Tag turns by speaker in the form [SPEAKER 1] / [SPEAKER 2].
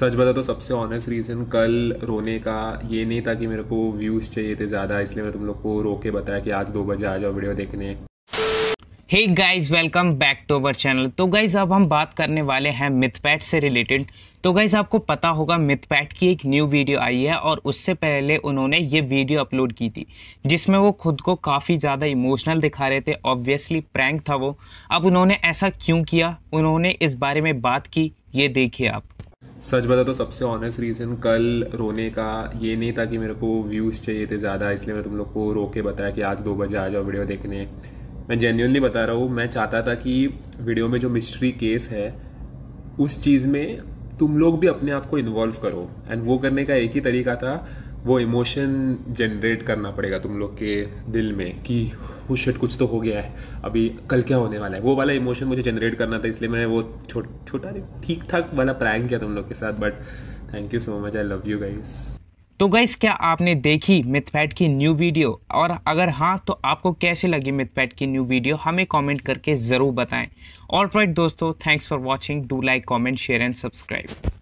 [SPEAKER 1] सच बता तो सबसे ऑनेस्ट रीज़न कल रोने का ये नहीं था कि मेरे को व्यूज़ चाहिए थे ज़्यादा इसलिए मैं तुम लोग को रो के बताया कि आज दो बजे आ जाओ वीडियो देखने hey
[SPEAKER 2] guys welcome back to our channel तो गाइज अब हम बात करने वाले हैं मिथपैट से रिलेटेड तो गाइज आपको पता होगा मिथपैट की एक न्यू वीडियो आई है और उससे पहले उन्होंने ये वीडियो अपलोड की थी जिसमें वो खुद को काफ़ी ज़्यादा इमोशनल दिखा रहे थे ऑब्वियसली प्रैंक था वो अब उन्होंने ऐसा क्यों किया उन्होंने इस बारे में बात की ये देखिए आप
[SPEAKER 1] सच बता तो सबसे ऑनेस्ट रीज़न कल रोने का ये नहीं था कि मेरे को व्यूज़ चाहिए थे ज़्यादा इसलिए मैं तुम लोग को रो के बताया कि आज दो बजे आ जाओ वीडियो देखने मैं जेन्यूनली बता रहा हूँ मैं चाहता था कि वीडियो में जो मिस्ट्री केस है उस चीज़ में तुम लोग भी अपने आप को इन्वॉल्व करो एंड वो करने का एक ही तरीका था वो इमोशन जनरेट करना पड़ेगा तुम लोग के दिल में कि वो शर्ट कुछ तो हो गया है अभी कल क्या होने वाला है वो वाला इमोशन मुझे जनरेट करना था इसलिए मैंने वो छोटा छोटा ठीक ठाक वाला प्रैंक किया तुम लोग के साथ but thank you so much I love you guys
[SPEAKER 2] तो गाइस क्या आपने देखी मिथपैट की न्यू वीडियो और अगर हाँ तो आपको कैसे लगी मिथपैट की न्यू वीडियो हमें कमेंट करके ज़रूर बताएं ऑल राइट दोस्तों thanks for watching do like comment share and subscribe